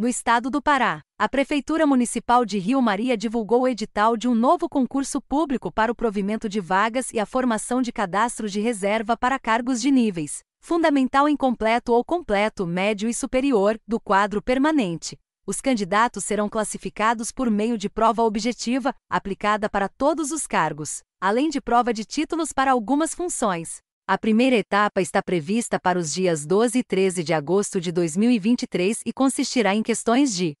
No estado do Pará, a Prefeitura Municipal de Rio Maria divulgou o edital de um novo concurso público para o provimento de vagas e a formação de cadastro de reserva para cargos de níveis fundamental incompleto ou completo, médio e superior, do quadro permanente. Os candidatos serão classificados por meio de prova objetiva, aplicada para todos os cargos, além de prova de títulos para algumas funções. A primeira etapa está prevista para os dias 12 e 13 de agosto de 2023 e consistirá em questões de